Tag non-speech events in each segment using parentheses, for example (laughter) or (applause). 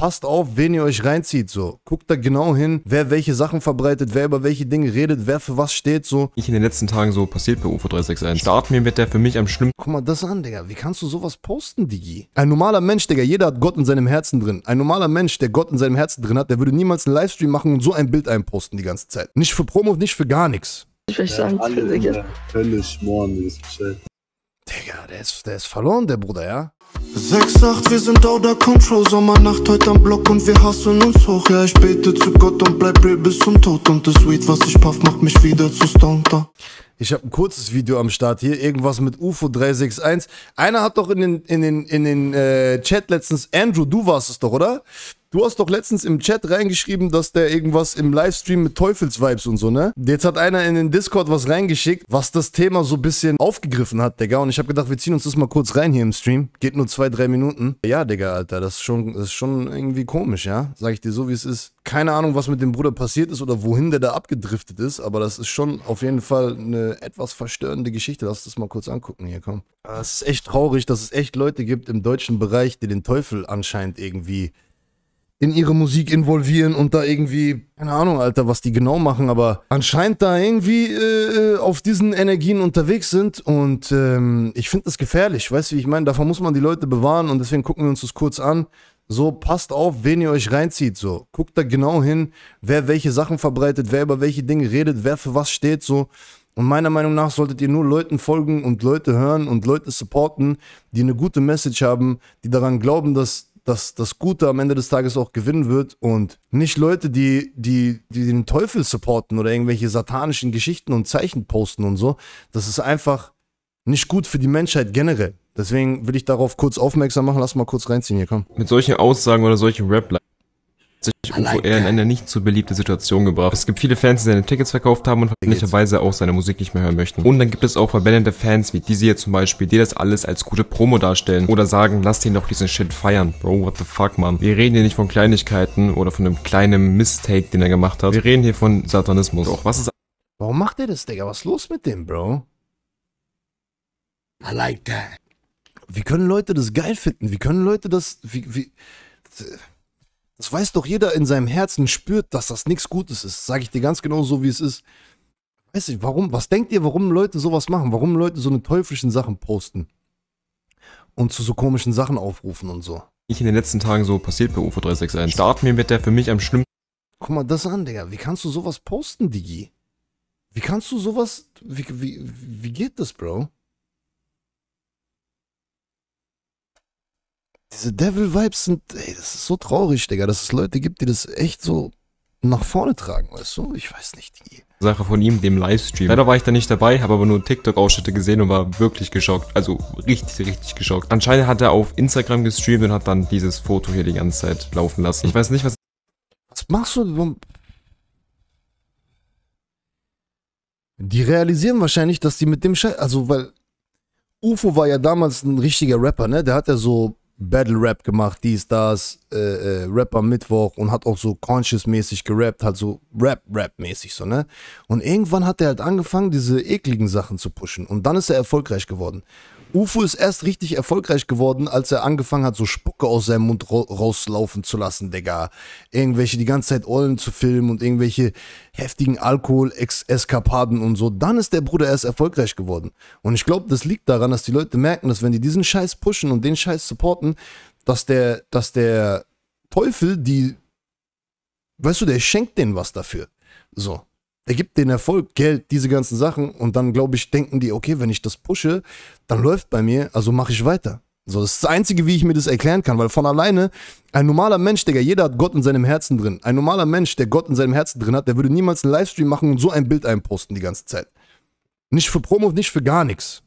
passt auf, wen ihr euch reinzieht, so. Guckt da genau hin, wer welche Sachen verbreitet, wer über welche Dinge redet, wer für was steht, so. Ich in den letzten Tagen so passiert bei UFO 361. Starten wir mit der für mich am schlimmsten. Guck mal das an, Digga. Wie kannst du sowas posten, Digi? Ein normaler Mensch, Digga, jeder hat Gott in seinem Herzen drin. Ein normaler Mensch, der Gott in seinem Herzen drin hat, der würde niemals einen Livestream machen und so ein Bild einposten die ganze Zeit. Nicht für Promo, nicht für gar nichts. Ich will sagen, alle in schmoren, Digga, der ist, der ist verloren, der Bruder, ja? 6, 8, wir sind out of control Sommernacht heute am Block und wir hassen uns hoch Ja, ich bete zu Gott und bleib real bis zum Tod Und das Weed, was ich puff, macht mich wieder zu Stonter ich habe ein kurzes Video am Start hier, irgendwas mit UFO 361. Einer hat doch in den, in den, in den äh, Chat letztens, Andrew, du warst es doch, oder? Du hast doch letztens im Chat reingeschrieben, dass der irgendwas im Livestream mit Teufelsvibes und so, ne? Jetzt hat einer in den Discord was reingeschickt, was das Thema so ein bisschen aufgegriffen hat, Digga. Und ich habe gedacht, wir ziehen uns das mal kurz rein hier im Stream. Geht nur zwei, drei Minuten. Ja, Digga, Alter, das ist schon, das ist schon irgendwie komisch, ja? Sag ich dir so, wie es ist. Keine Ahnung, was mit dem Bruder passiert ist oder wohin der da abgedriftet ist, aber das ist schon auf jeden Fall eine etwas verstörende Geschichte. Lass uns das mal kurz angucken hier, komm. Es ist echt traurig, dass es echt Leute gibt im deutschen Bereich, die den Teufel anscheinend irgendwie in ihre Musik involvieren und da irgendwie, keine Ahnung, Alter, was die genau machen, aber anscheinend da irgendwie äh, äh auf diesen Energien unterwegs sind und ähm, ich finde das gefährlich, weißt du, wie ich meine? Davon muss man die Leute bewahren und deswegen gucken wir uns das kurz an. So, passt auf, wen ihr euch reinzieht, so. Guckt da genau hin, wer welche Sachen verbreitet, wer über welche Dinge redet, wer für was steht, so. Und meiner Meinung nach solltet ihr nur Leuten folgen und Leute hören und Leute supporten, die eine gute Message haben, die daran glauben, dass dass das Gute am Ende des Tages auch gewinnen wird und nicht Leute, die, die, die den Teufel supporten oder irgendwelche satanischen Geschichten und Zeichen posten und so. Das ist einfach nicht gut für die Menschheit generell. Deswegen will ich darauf kurz aufmerksam machen. Lass mal kurz reinziehen hier, komm. Mit solchen Aussagen oder solchen rap sich Ufo eher in eine nicht so beliebte Situation gebracht. Es gibt viele Fans, die seine Tickets verkauft haben und verständlicherweise auch seine Musik nicht mehr hören möchten. Und dann gibt es auch verbellende Fans wie diese hier zum Beispiel, die das alles als gute Promo darstellen oder sagen, lasst ihn doch diesen Shit feiern. Bro, what the fuck, man. Wir reden hier nicht von Kleinigkeiten oder von einem kleinen Mistake, den er gemacht hat. Wir reden hier von Satanismus. Doch, was ist... Warum macht er das, Digga? Was ist los mit dem, Bro? I like that. Wie können Leute das geil finden? Wie können Leute das... Wie... wie das weiß doch jeder in seinem Herzen, spürt, dass das nichts Gutes ist. Sage ich dir ganz genau so, wie es ist. Weiß ich, warum, was denkt ihr, warum Leute sowas machen? Warum Leute so eine teuflischen Sachen posten? Und zu so komischen Sachen aufrufen und so. Ich in den letzten Tagen so passiert bei UFO 361. Da hatten mit der für mich am schlimmsten. Guck mal das an, Digga. Wie kannst du sowas posten, Digi? Wie kannst du sowas. Wie, wie, wie geht das, Bro? diese Devil-Vibes sind, ey, das ist so traurig, Digga, dass es Leute gibt, die das echt so nach vorne tragen, weißt du? Ich weiß nicht, die. Sache von ihm, dem Livestream. Leider war ich da nicht dabei, habe aber nur TikTok-Ausschnitte gesehen und war wirklich geschockt. Also richtig, richtig geschockt. Anscheinend hat er auf Instagram gestreamt und hat dann dieses Foto hier die ganze Zeit laufen lassen. Ich weiß nicht, was. Was machst du? Die realisieren wahrscheinlich, dass die mit dem Scheiß. Also, weil. UFO war ja damals ein richtiger Rapper, ne? Der hat ja so Battle Rap gemacht, dies, das, äh, äh, Rap am Mittwoch und hat auch so conscious-mäßig gerappt, halt so Rap-Rap-mäßig so, ne? Und irgendwann hat er halt angefangen, diese ekligen Sachen zu pushen und dann ist er erfolgreich geworden. UFO ist erst richtig erfolgreich geworden, als er angefangen hat, so Spucke aus seinem Mund rauslaufen zu lassen, Digga. Irgendwelche die ganze Zeit Eulen zu filmen und irgendwelche heftigen Alkohol-Eskapaden und so. Dann ist der Bruder erst erfolgreich geworden. Und ich glaube, das liegt daran, dass die Leute merken, dass wenn die diesen Scheiß pushen und den Scheiß supporten, dass der, dass der Teufel die, weißt du, der schenkt denen was dafür. So ergibt den Erfolg, Geld, diese ganzen Sachen. Und dann, glaube ich, denken die, okay, wenn ich das pushe, dann läuft bei mir, also mache ich weiter. So, das ist das Einzige, wie ich mir das erklären kann, weil von alleine ein normaler Mensch, Digga, jeder hat Gott in seinem Herzen drin. Ein normaler Mensch, der Gott in seinem Herzen drin hat, der würde niemals einen Livestream machen und so ein Bild einposten die ganze Zeit. Nicht für Promo, nicht für gar nichts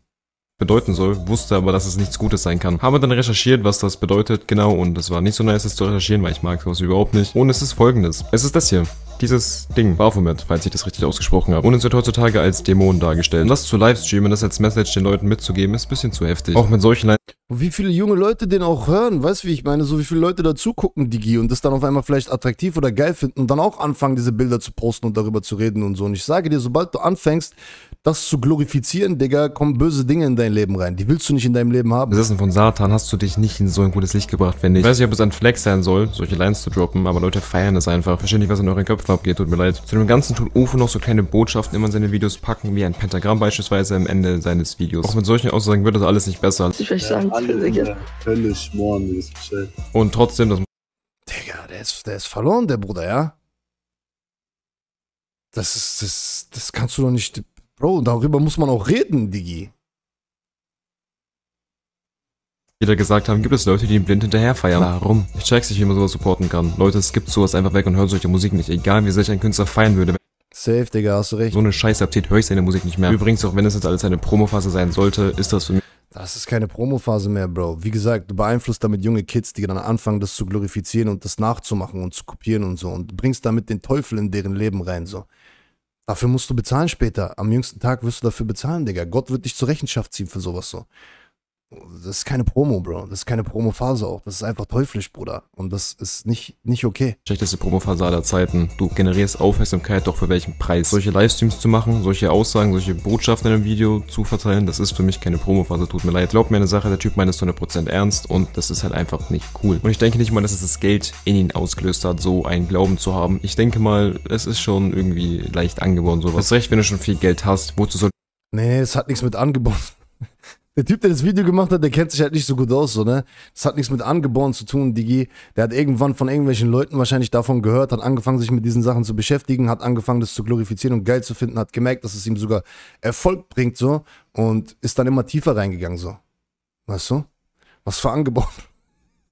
bedeuten soll, wusste aber, dass es nichts Gutes sein kann. Habe dann recherchiert, was das bedeutet, genau, und es war nicht so nice, es zu recherchieren, weil ich mag sowas überhaupt nicht. Und es ist folgendes. Es ist das hier dieses Ding, Baphomet, falls ich das richtig ausgesprochen habe, und es wird heutzutage als Dämon dargestellt. Und das zu livestreamen, das als Message den Leuten mitzugeben, ist ein bisschen zu heftig. Auch mit solchen Leuten. Und wie viele junge Leute den auch hören, weißt du, wie ich meine? So wie viele Leute dazugucken, Digi, und das dann auf einmal vielleicht attraktiv oder geil finden und dann auch anfangen, diese Bilder zu posten und darüber zu reden und so. Und ich sage dir, sobald du anfängst, das zu glorifizieren, Digga, kommen böse Dinge in dein Leben rein. Die willst du nicht in deinem Leben haben. Besessen von Satan hast du dich nicht in so ein gutes Licht gebracht, wenn ich. Ich weiß nicht, ob es ein Flex sein soll, solche Lines zu droppen, aber Leute feiern es einfach. Verstehe nicht, was in euren Köpfen abgeht, tut mir leid. Zu dem Ganzen tut UFO noch so kleine Botschaften immer in seine Videos packen, wie ein Pentagramm beispielsweise am Ende seines Videos. Auch mit solchen Aussagen wird das alles nicht besser. Ich würde sagen, Hölle, Hölle schmoren, dieses Bescheid. Und trotzdem, das. Digga, der ist, der ist verloren, der Bruder, ja? Das ist, das, das kannst du doch nicht. Bro, darüber muss man auch reden, Digi. Wieder gesagt haben, gibt es Leute, die blind hinterher feiern. Warum? Ich check's nicht, wie man sowas supporten kann. Leute, es gibt sowas einfach weg und hört solche Musik nicht. Egal, wie sich ein Künstler feiern würde. Safe, Digga, hast du recht. So eine Scheiße Appetit höre ich seine Musik nicht mehr. Übrigens, auch wenn es jetzt alles eine Promophase sein sollte, ist das für mich. Das ist keine Promophase mehr, Bro. Wie gesagt, du beeinflusst damit junge Kids, die dann anfangen, das zu glorifizieren und das nachzumachen und zu kopieren und so und bringst damit den Teufel in deren Leben rein, so. Dafür musst du bezahlen später. Am jüngsten Tag wirst du dafür bezahlen, Digga. Gott wird dich zur Rechenschaft ziehen für sowas so das ist keine Promo, Bro. Das ist keine Promophase auch. Das ist einfach teuflisch, Bruder. Und das ist nicht, nicht okay. Schlechteste Promophase aller Zeiten. Du generierst Aufmerksamkeit, doch für welchen Preis? Solche Livestreams zu machen, solche Aussagen, solche Botschaften in einem Video zu verteilen, das ist für mich keine Promophase. Tut mir leid. Glaub mir eine Sache, der Typ meint es 100% ernst und das ist halt einfach nicht cool. Und ich denke nicht mal, dass es das Geld in ihn ausgelöst hat, so einen Glauben zu haben. Ich denke mal, es ist schon irgendwie leicht angeboren, sowas. Du Hast recht, wenn du schon viel Geld hast, wozu soll... Nee, es hat nichts mit angeboren. Der Typ, der das Video gemacht hat, der kennt sich halt nicht so gut aus, so, ne? Das hat nichts mit angeboren zu tun, Digi. Der hat irgendwann von irgendwelchen Leuten wahrscheinlich davon gehört, hat angefangen, sich mit diesen Sachen zu beschäftigen, hat angefangen, das zu glorifizieren und geil zu finden, hat gemerkt, dass es ihm sogar Erfolg bringt, so. Und ist dann immer tiefer reingegangen, so. Weißt du? Was für angeboren.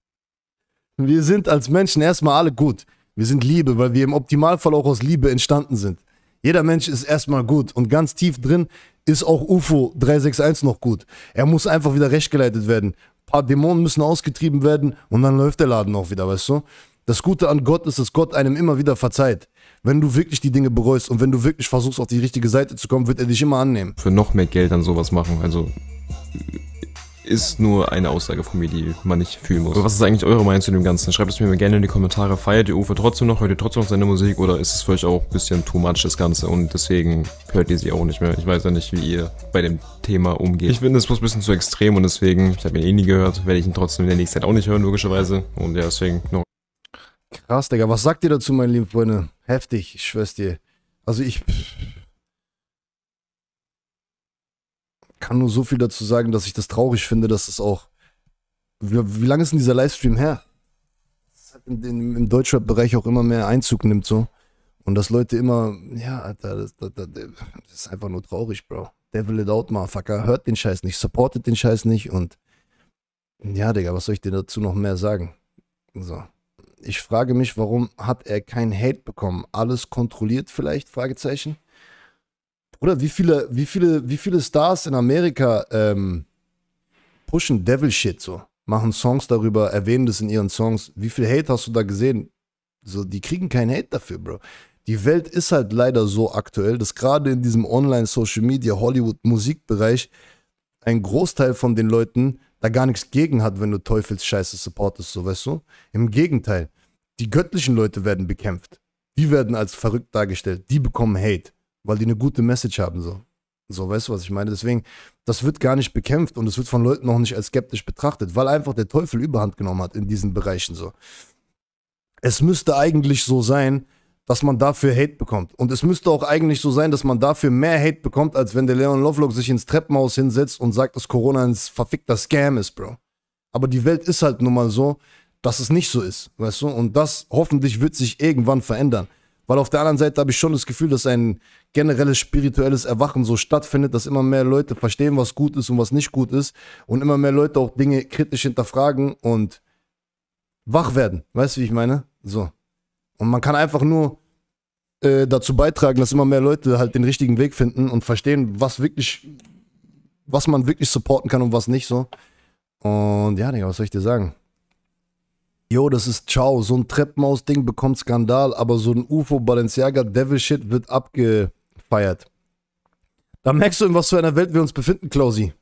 (laughs) Wir sind als Menschen erstmal alle gut. Wir sind Liebe, weil wir im Optimalfall auch aus Liebe entstanden sind. Jeder Mensch ist erstmal gut und ganz tief drin ist auch UFO 361 noch gut. Er muss einfach wieder rechtgeleitet werden. Ein paar Dämonen müssen ausgetrieben werden und dann läuft der Laden auch wieder, weißt du? Das Gute an Gott ist, dass Gott einem immer wieder verzeiht. Wenn du wirklich die Dinge bereust und wenn du wirklich versuchst, auf die richtige Seite zu kommen, wird er dich immer annehmen. Für noch mehr Geld dann sowas machen. Also ist nur eine Aussage von mir, die man nicht fühlen muss. Aber was ist eigentlich eure Meinung zu dem Ganzen? Schreibt es mir gerne in die Kommentare. Feiert ihr Uwe trotzdem noch? Hört ihr trotzdem noch seine Musik? Oder ist es für euch auch ein bisschen too much, das Ganze? Und deswegen hört ihr sie auch nicht mehr. Ich weiß ja nicht, wie ihr bei dem Thema umgeht. Ich finde es bloß ein bisschen zu extrem und deswegen, ich habe ihn eh nie gehört, werde ich ihn trotzdem in der nächsten Zeit auch nicht hören, logischerweise. Und ja, deswegen noch. Krass, Digga. Was sagt ihr dazu, meine lieben Freunde? Heftig, ich schwör's dir. Also ich... Pff kann nur so viel dazu sagen, dass ich das traurig finde, dass es auch. Wie, wie lange ist denn dieser Livestream her? Halt in, in, Im Deutschrap-Bereich auch immer mehr Einzug nimmt, so. Und dass Leute immer, ja, Alter, das, das, das, das ist einfach nur traurig, Bro. Devil it out, Motherfucker. Hört den Scheiß nicht, supportet den Scheiß nicht und ja, Digga, was soll ich dir dazu noch mehr sagen? So. Ich frage mich, warum hat er kein Hate bekommen? Alles kontrolliert vielleicht? Fragezeichen. Oder wie viele, wie viele, wie viele Stars in Amerika ähm, pushen Devil Shit so, machen Songs darüber, erwähnen das in ihren Songs. Wie viel Hate hast du da gesehen? So, die kriegen keinen Hate dafür, Bro. Die Welt ist halt leider so aktuell, dass gerade in diesem Online-Social-Media-Hollywood-Musikbereich ein Großteil von den Leuten da gar nichts gegen hat, wenn du Teufelsscheiße supportest, so weißt du? Im Gegenteil, die göttlichen Leute werden bekämpft. Die werden als verrückt dargestellt, die bekommen Hate weil die eine gute Message haben. So. So, weißt du, was ich meine? Deswegen, das wird gar nicht bekämpft und es wird von Leuten noch nicht als skeptisch betrachtet, weil einfach der Teufel Überhand genommen hat in diesen Bereichen so. Es müsste eigentlich so sein, dass man dafür Hate bekommt. Und es müsste auch eigentlich so sein, dass man dafür mehr Hate bekommt, als wenn der Leon Lovelock sich ins Treppenhaus hinsetzt und sagt, dass Corona ein verfickter Scam ist, Bro. Aber die Welt ist halt nun mal so, dass es nicht so ist, weißt du? Und das hoffentlich wird sich irgendwann verändern. Weil auf der anderen Seite habe ich schon das Gefühl, dass ein generelles spirituelles Erwachen so stattfindet, dass immer mehr Leute verstehen, was gut ist und was nicht gut ist und immer mehr Leute auch Dinge kritisch hinterfragen und wach werden. Weißt du, wie ich meine? So. Und man kann einfach nur äh, dazu beitragen, dass immer mehr Leute halt den richtigen Weg finden und verstehen, was wirklich, was man wirklich supporten kann und was nicht so. Und ja, Digga, was soll ich dir sagen? Jo, das ist ciao. So ein Treppenhaus-Ding bekommt Skandal, aber so ein UFO Balenciaga Devil Shit wird abgefeiert. Da merkst du, in was für einer Welt wir uns befinden, Klausi.